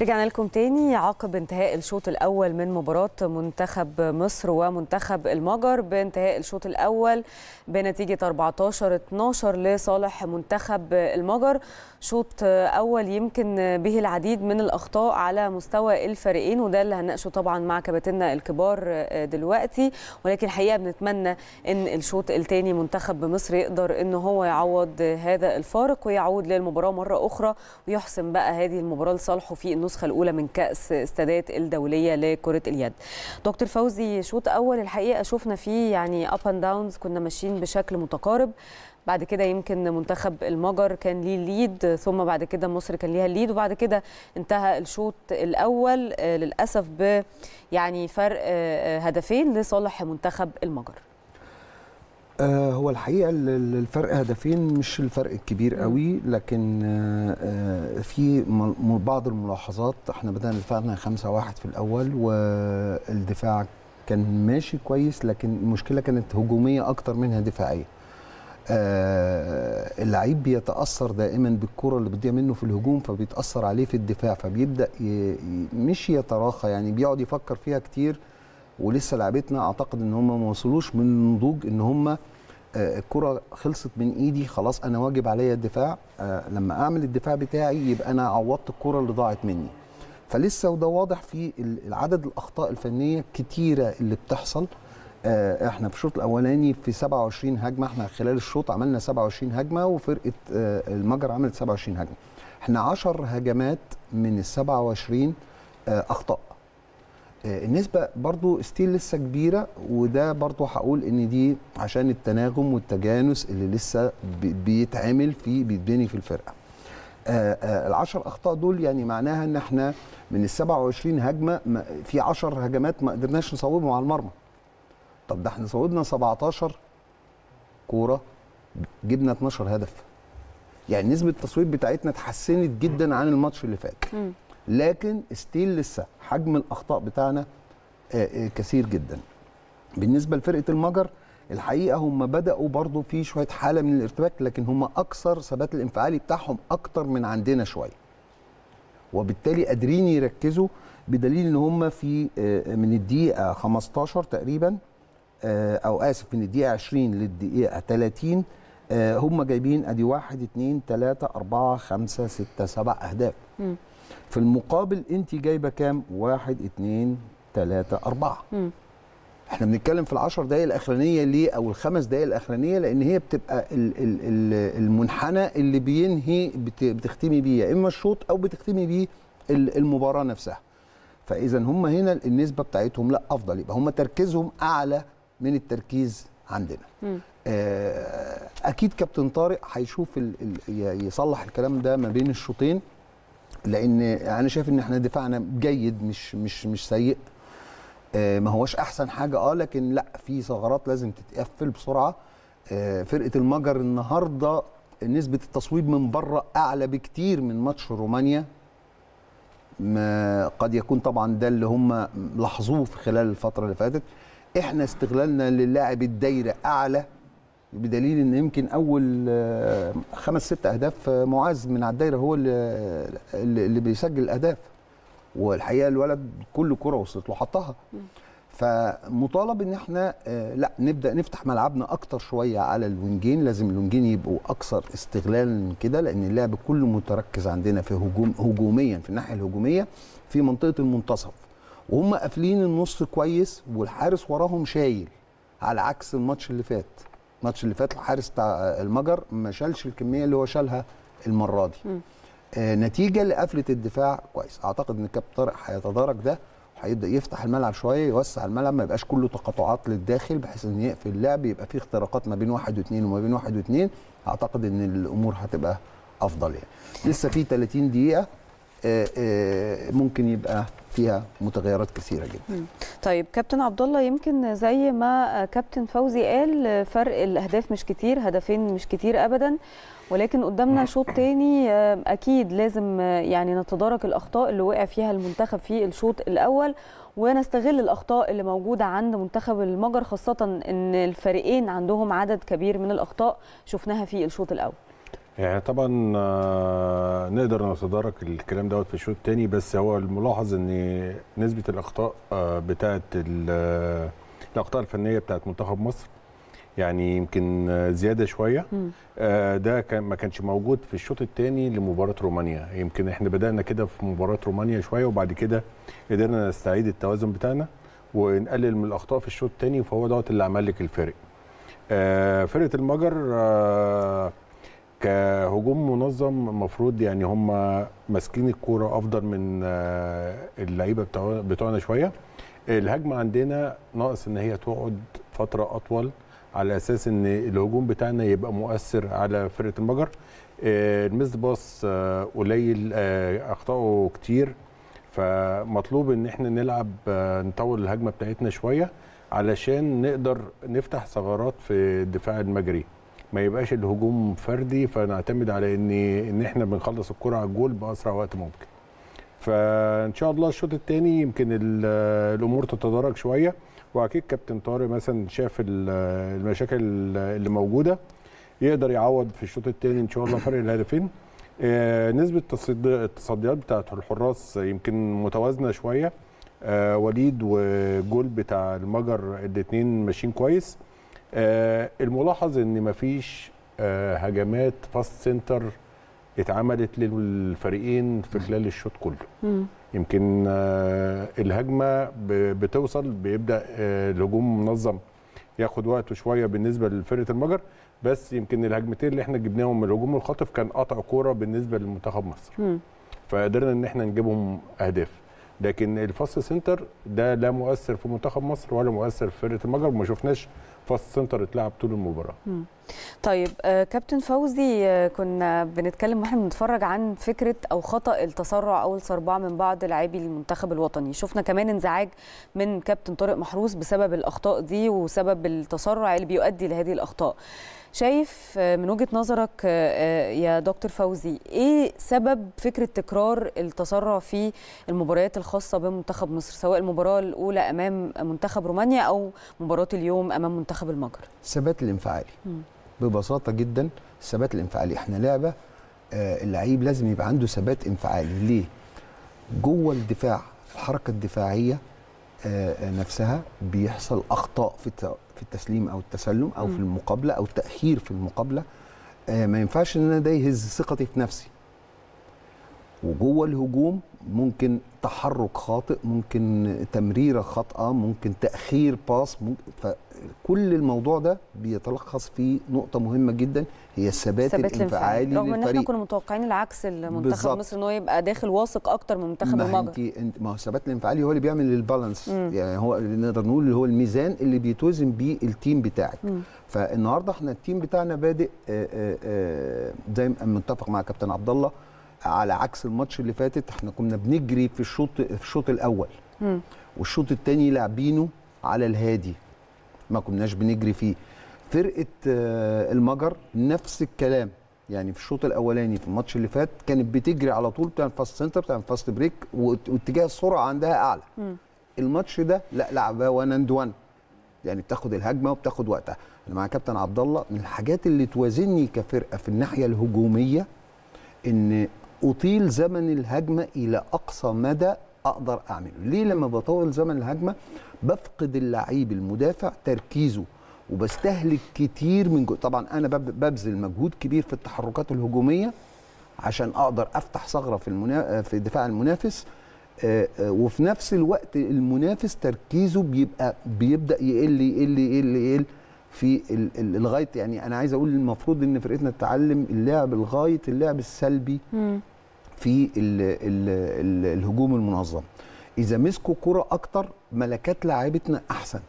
رجعنا لكم تاني عقب انتهاء الشوط الأول من مباراة منتخب مصر ومنتخب المجر بانتهاء الشوط الأول بنتيجة 14-12 لصالح منتخب المجر شوط أول يمكن به العديد من الأخطاء على مستوى الفريقين وده اللي هنناقشه طبعا مع كباتنا الكبار دلوقتي ولكن الحقيقة بنتمنى أن الشوط التاني منتخب مصر يقدر أن هو يعوض هذا الفارق ويعود للمباراة مرة أخرى ويحسم بقى هذه المباراة لصالحه في أنه النسخه الاولى من كاس السادات الدوليه لكره اليد دكتور فوزي شوط اول الحقيقه شفنا فيه يعني اب اند داونز كنا ماشيين بشكل متقارب بعد كده يمكن منتخب المجر كان ليه الليد ثم بعد كده مصر كان ليها الليد وبعد كده انتهى الشوط الاول آه، للاسف ب يعني فرق آه، آه، هدفين لصالح منتخب المجر آه هو الحقيقه الفرق هدفين مش الفرق الكبير قوي لكن آه, آه، في بعض الملاحظات احنا بدانا دفاعنا 5 1 في الاول والدفاع كان ماشي كويس لكن المشكله كانت هجوميه اكتر منها دفاعيه آه اللعيب بيتاثر دائما بالكره اللي بتضيع منه في الهجوم فبيتاثر عليه في الدفاع فبيبدا ي... مش يتراخى يعني بيقعد يفكر فيها كتير ولسه لعبتنا اعتقد ان هم ما وصلوش من النضوج ان هم آه، الكرة خلصت من ايدي خلاص انا واجب عليا الدفاع آه، لما اعمل الدفاع بتاعي يبقى انا عوضت الكرة اللي ضاعت مني فلسه وده واضح في عدد الاخطاء الفنيه كتيره اللي بتحصل آه، احنا في الشوط الاولاني في 27 هجمه احنا خلال الشوط عملنا 27 هجمه وفرقه المجر عملت 27 هجمه احنا 10 هجمات من ال 27 اخطاء آه، النسبة برضو ستيل لسه كبيرة وده برضو هقول ان دي عشان التناغم والتجانس اللي لسه بيتعمل في بيتبني في الفرقة آه، آه، العشر اخطاء دول يعني معناها ان احنا من ال 27 هجمة في 10 هجمات ما قدرناش نصوبهم على المرمى طب ده احنا صوبنا 17 كورة جبنا 12 هدف يعني نسبة التصويب بتاعتنا اتحسنت جدا عن الماتش اللي فات لكن ستيل لسه حجم الاخطاء بتاعنا آه، آه، كثير جدا بالنسبه لفرقه المجر الحقيقه هم بداوا برضو في شويه حاله من الارتباك لكن هم اكثر ثبات الانفعالي بتاعهم اكتر من عندنا شويه وبالتالي قادرين يركزوا بدليل ان هم في آه، من الدقيقه 15 تقريبا او اسف من الدقيقه 20 للدقيقه 30 هم جايبين ادي 1 2 3 4 5 6 7 اهداف في المقابل انت جايبه كام؟ واحد اتنين تلاته اربعه. مم. احنا بنتكلم في العشر دقايق الاخرانيه ليه او الخمس دقايق الاخرانيه لان هي بتبقى الـ الـ الـ المنحنى اللي بينهي بتختمي بيه يا اما الشوط او بتختمي بيه المباراه نفسها فاذا هم هنا النسبه بتاعتهم لا افضل يبقى هم تركيزهم اعلى من التركيز عندنا م. آه، اكيد كابتن طارق هيشوف يصلح الكلام ده ما بين الشوطين لان انا شايف ان احنا دفاعنا جيد مش مش مش سيء آه، ما هوش احسن حاجه اه لكن لا في ثغرات لازم تتقفل بسرعه آه، فرقه المجر النهارده نسبه التصويب من بره اعلى بكتير من ماتش رومانيا ما قد يكون طبعا ده اللي هم لاحظوه في خلال الفتره اللي فاتت احنا استغلالنا للاعب الدايره اعلى بدليل ان يمكن اول آه، خمس ست اهداف آه، معاذ من على الدايره هو آه، اللي, اللي بيسجل الاهداف والحقيقه الولد كل كره وصلت له حطها فمطالب ان احنا لا نبدا نفتح ملعبنا اكتر شويه على الونجين لازم الونجين يبقوا اكثر استغلالا من كده لان اللعب كله متركز عندنا في هجوم هجوميا في الناحيه الهجوميه في منطقه المنتصف وهم قافلين النص كويس والحارس وراهم شايل على عكس الماتش اللي فات الماتش اللي فات الحارس بتاع المجر ما شالش الكميه اللي هو شالها المره دي آه نتيجه لقفله الدفاع كويس اعتقد ان الكابتن طارق هيتدارك ده وهيبدا يفتح الملعب شويه يوسع الملعب ما يبقاش كله تقاطعات للداخل بحيث ان يقفل اللعب يبقى في اختراقات ما بين واحد واثنين وما بين واحد واثنين اعتقد ان الامور هتبقى افضل يعني لسه في 30 دقيقه آه، آه، ممكن يبقى فيها متغيرات كثيره جدا. طيب كابتن عبد الله يمكن زي ما كابتن فوزي قال فرق الاهداف مش كتير هدفين مش كتير ابدا ولكن قدامنا شوط تاني آه، اكيد لازم يعني نتدارك الاخطاء اللي وقع فيها المنتخب في الشوط الاول ونستغل الاخطاء اللي موجوده عند منتخب المجر خاصه ان الفريقين عندهم عدد كبير من الاخطاء شفناها في الشوط الاول. يعني طبعا آه، نقدر نتدارك الكلام دوت في الشوط الثاني بس هو الملاحظ ان نسبه الاخطاء آه، بتاعه آه، الاخطاء الفنيه بتاعه منتخب مصر يعني يمكن زياده شويه ده كان ما كانش موجود في الشوط الثاني لمباراه رومانيا يمكن احنا بدانا كده في مباراه رومانيا شويه وبعد كده قدرنا نستعيد التوازن بتاعنا ونقلل من الاخطاء في الشوط الثاني فهو دوت اللي عمل لك الفرق فرقه المجر كهجوم منظم المفروض يعني هم ماسكين الكوره افضل من آه، اللعيبه بتوعنا شويه الهجمه عندنا ناقص ان هي تقعد فتره اطول على اساس ان الهجوم بتاعنا يبقى مؤثر على فرقه المجر آه، الميس باص آه، قليل اخطائه كتير فمطلوب ان احنا نلعب نطول الهجمه بتاعتنا شويه علشان نقدر نفتح ثغرات في الدفاع المجري ما يبقاش الهجوم فردي فنعتمد على ان ان احنا بنخلص الكره على الجول باسرع وقت ممكن فان شاء الله الشوط الثاني يمكن الامور تتدرج شويه واكيد كابتن طارق مثلا شاف المشاكل اللي موجوده يقدر يعوض في الشوط الثاني ان شاء الله فرق الهدفين آه، نسبه التصديات بتاعت الحراس يمكن متوازنه شويه آه، وليد وجول بتاع المجر الاثنين ماشيين كويس آه، الملاحظ ان مفيش آه، هجمات فاست سنتر اتعملت للفريقين في خلال الشوط كله يمكن آه، الهجمه بتوصل بيبدا الهجوم منظم ياخد وقته شويه بالنسبه لفرقه المجر بس يمكن الهجمتين اللي احنا جبناهم من الهجوم الخاطف كان قطع كوره بالنسبه لمنتخب مصر فقدرنا ان احنا نجيبهم اهداف لكن الفاست سنتر ده لا مؤثر في منتخب مصر ولا مؤثر في فرقه المجر ما شفناش فاست سنتر اتلعب طول المباراه طيب آه، كابتن فوزي آه، كنا بنتكلم واحنا بنتفرج عن فكره او خطا التسرع او الصربع من بعض لاعبي المنتخب الوطني شفنا كمان انزعاج من كابتن طارق محروس بسبب الاخطاء دي وسبب التسرع اللي بيؤدي لهذه الاخطاء شايف آه، من وجهه نظرك يا دكتور فوزي ايه سبب فكره تكرار التسرع في المباريات الخاصه بمنتخب مصر سواء المباراه الاولى امام منتخب رومانيا او مباراه اليوم امام منتخب منتخب المجر الثبات الانفعالي ببساطه جدا الثبات الانفعالي احنا لعبه آه، اللعيب لازم يبقى عنده ثبات انفعالي ليه جوه الدفاع الحركه الدفاعيه آه، آه، نفسها بيحصل اخطاء في في التسليم او التسلم او في المقابله او تاخير في المقابله ما ينفعش ان انا ده يهز ثقتي في نفسي وجوه الهجوم ممكن تحرك خاطئ ممكن تمريره خاطئه ممكن تاخير باس ممكن فكل الموضوع ده بيتلخص في نقطه مهمه جدا هي الثبات الانفعالي رغم ان احنا كنا متوقعين العكس المنتخب مصر ان هو يبقى داخل واثق اكتر من منتخب المجر ما هو الثبات الانفعالي هو اللي بيعمل البالانس يعني هو نقدر نقول اللي هو الميزان اللي بيتوزن بيه التيم بتاعك مم. فالنهارده احنا التيم بتاعنا بادئ زي ما متفق مع كابتن عبد الله على عكس الماتش اللي فاتت احنا كنا بنجري في الشوط في الشوط الاول م. والشوط الثاني لاعبينه على الهادي ما كناش بنجري فيه فرقه آه، المجر نفس الكلام يعني في الشوط الاولاني في الماتش اللي فات كانت بتجري على طول بتعمل فاست سنتر بتعمل فاست بريك واتجاه السرعه عندها اعلى م. الماتش ده لا لعبها وان اند وان يعني بتاخد الهجمه وبتاخد وقتها انا مع كابتن عبد الله من الحاجات اللي توازني كفرقه في الناحيه الهجوميه ان اطيل زمن الهجمه الى اقصى مدى اقدر اعمله ليه لما بطول زمن الهجمه بفقد اللعيب المدافع تركيزه وبستهلك كتير من جو... طبعا انا ببذل مجهود كبير في التحركات الهجوميه عشان اقدر افتح ثغره في المنا... في دفاع المنافس آه، آه، وفي نفس الوقت المنافس تركيزه بيبقى بيبدا يقل يقل يقل يقل في لغايه يعني انا عايز اقول المفروض ان فرقتنا تتعلم اللعب لغايه اللعب السلبي في الـ الـ الـ الهجوم المنظم اذا مسكوا كرة اكتر ملكات لاعبتنا احسن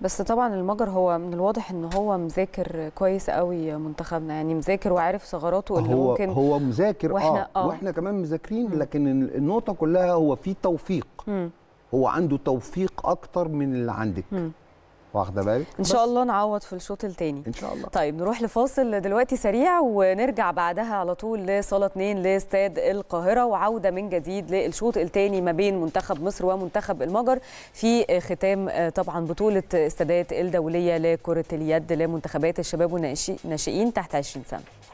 بس طبعا المجر هو من الواضح ان هو مذاكر كويس قوي منتخبنا يعني مذاكر وعارف ثغراته اللي هو ممكن هو مذاكر واحنا آه, اه واحنا كمان مذاكرين لكن النقطه كلها هو في توفيق م. هو عنده توفيق اكتر من اللي عندك م. واخده بالك ان شاء الله نعوض في الشوط الثاني ان شاء الله طيب نروح لفاصل دلوقتي سريع ونرجع بعدها على طول لصاله 2 لاستاد القاهره وعوده من جديد للشوط الثاني ما بين منتخب مصر ومنتخب المجر في ختام آه، طبعا بطوله استادات الدوليه لكره اليد لمنتخبات الشباب والناشئين تحت 20 سنه